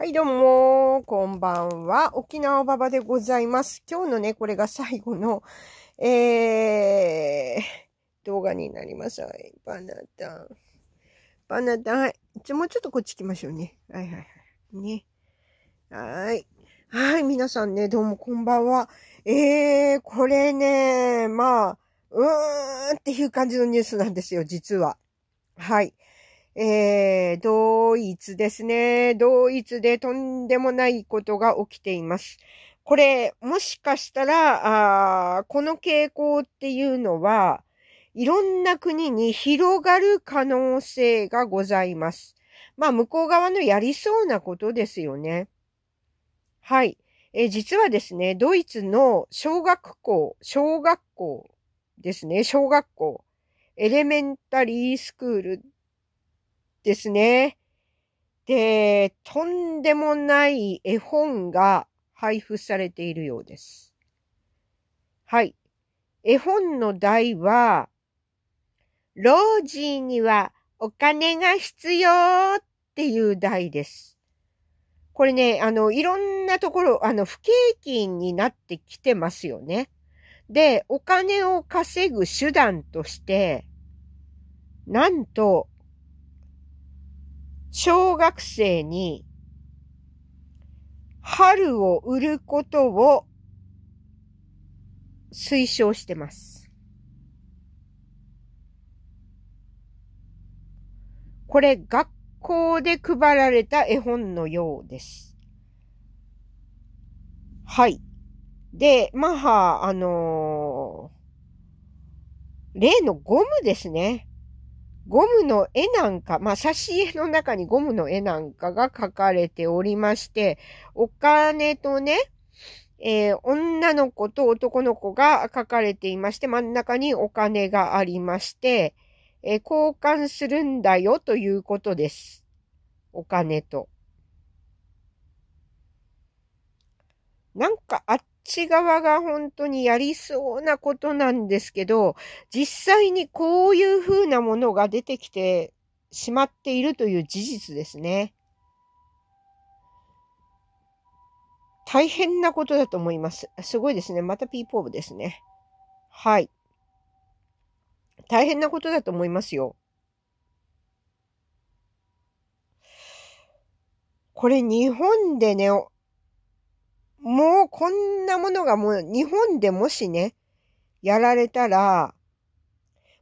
はい、どうも、こんばんは。沖縄ばばでございます。今日のね、これが最後の、えー、動画になります。はい、バナタン。バナタン、はい。じゃ、もうちょっとこっち来ましょうね。はいはいはい。ね。はい。はい、皆さんね、どうもこんばんは。えー、これね、まあ、うーんっていう感じのニュースなんですよ、実は。はい。えー、ドイツですね。ドイツでとんでもないことが起きています。これ、もしかしたら、あこの傾向っていうのは、いろんな国に広がる可能性がございます。まあ、向こう側のやりそうなことですよね。はい。えー、実はですね、ドイツの小学校、小学校ですね、小学校、エレメンタリースクールですね。で、とんでもない絵本が配布されているようです。はい。絵本の題は、ロージーにはお金が必要っていう題です。これね、あの、いろんなところ、あの、不景気になってきてますよね。で、お金を稼ぐ手段として、なんと、小学生に春を売ることを推奨してます。これ学校で配られた絵本のようです。はい。で、まあ、あのー、例のゴムですね。ゴムの絵なんか、まあ、挿絵の中にゴムの絵なんかが描かれておりまして、お金とね、えー、女の子と男の子が書かれていまして、真ん中にお金がありまして、えー、交換するんだよということです。お金と。なんかあっち側が本当にやりそうなことなんですけど、実際にこういう風なものが出てきてしまっているという事実ですね。大変なことだと思います。すごいですね。また P ポーブですね。はい。大変なことだと思いますよ。これ日本でね、もうこんなものがもう日本でもしね、やられたら、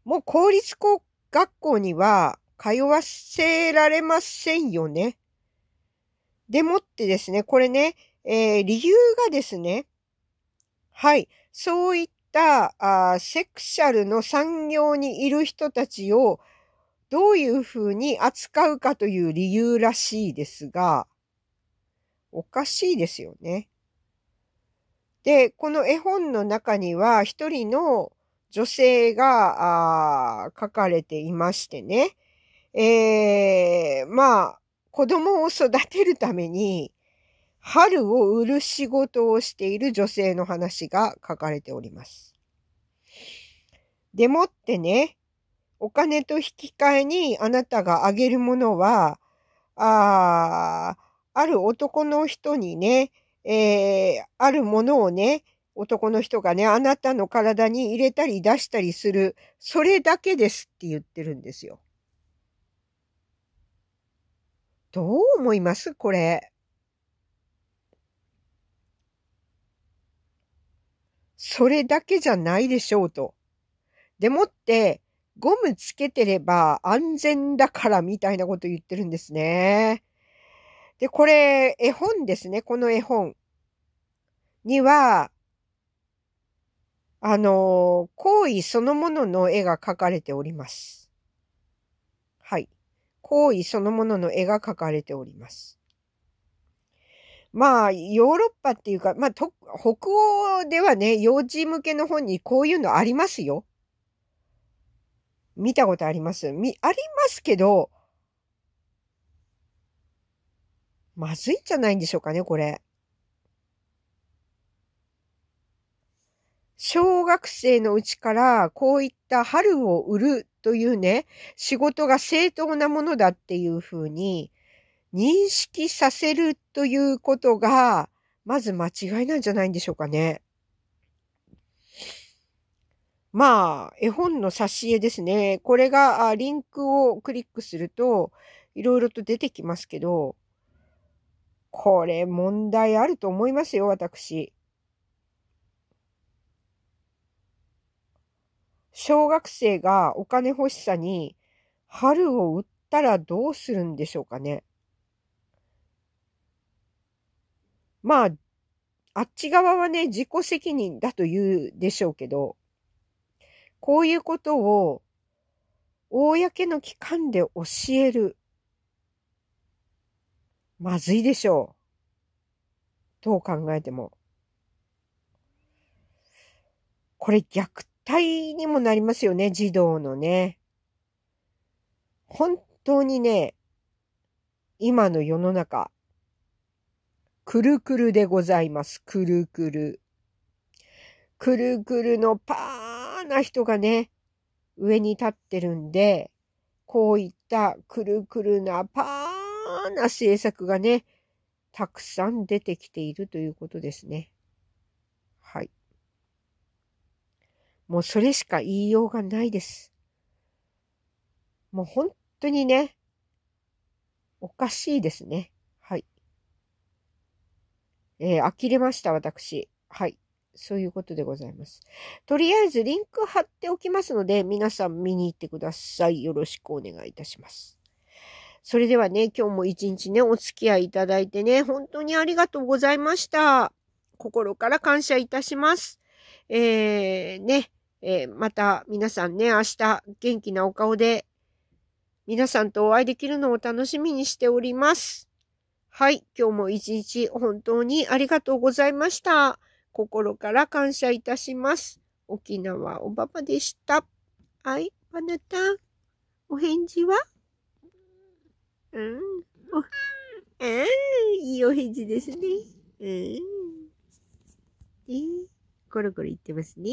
もう公立校学校には通わせられませんよね。でもってですね、これね、えー、理由がですね、はい、そういったあセクシャルの産業にいる人たちをどういうふうに扱うかという理由らしいですが、おかしいですよね。で、この絵本の中には一人の女性が書かれていましてね、えー、まあ、子供を育てるために、春を売る仕事をしている女性の話が書かれております。でもってね、お金と引き換えにあなたがあげるものは、ああ、ある男の人にね、えー、あるものをね、男の人がね、あなたの体に入れたり出したりする、それだけですって言ってるんですよ。どう思いますこれ。それだけじゃないでしょうと。でもって、ゴムつけてれば安全だからみたいなこと言ってるんですね。で、これ、絵本ですね。この絵本には、あの、行為そのものの絵が描かれております。はい。行為そのものの絵が描かれております。まあ、ヨーロッパっていうか、まあ、と、北欧ではね、幼児向けの本にこういうのありますよ。見たことあります。み、ありますけど、まずいんじゃないんでしょうかね、これ。小学生のうちからこういった春を売るというね、仕事が正当なものだっていうふうに認識させるということが、まず間違いなんじゃないんでしょうかね。まあ、絵本の挿絵ですね。これが、リンクをクリックすると、いろいろと出てきますけど、これ問題あると思いますよ、私。小学生がお金欲しさに春を売ったらどうするんでしょうかね。まあ、あっち側はね、自己責任だと言うでしょうけど、こういうことを公の機関で教えるまずいでしょう。どう考えても。これ虐待にもなりますよね、児童のね。本当にね、今の世の中、くるくるでございます。くるくる。くるくるのパーな人がね、上に立ってるんで、こういったくるくるなパーな政策がね、たくさん出てきているということですね。はい。もうそれしか言いようがないです。もう本当にね、おかしいですね。はい。えー、呆れました、私。はい。そういうことでございます。とりあえずリンク貼っておきますので、皆さん見に行ってください。よろしくお願いいたします。それではね、今日も一日ね、お付き合いいただいてね、本当にありがとうございました。心から感謝いたします。えー、ね、えー、また皆さんね、明日元気なお顔で皆さんとお会いできるのを楽しみにしております。はい、今日も一日本当にありがとうございました。心から感謝いたします。沖縄おばばでした。はい、あなた、お返事はうん。うん。いいお返事ですね。うん。えー、コロコロ言ってますね。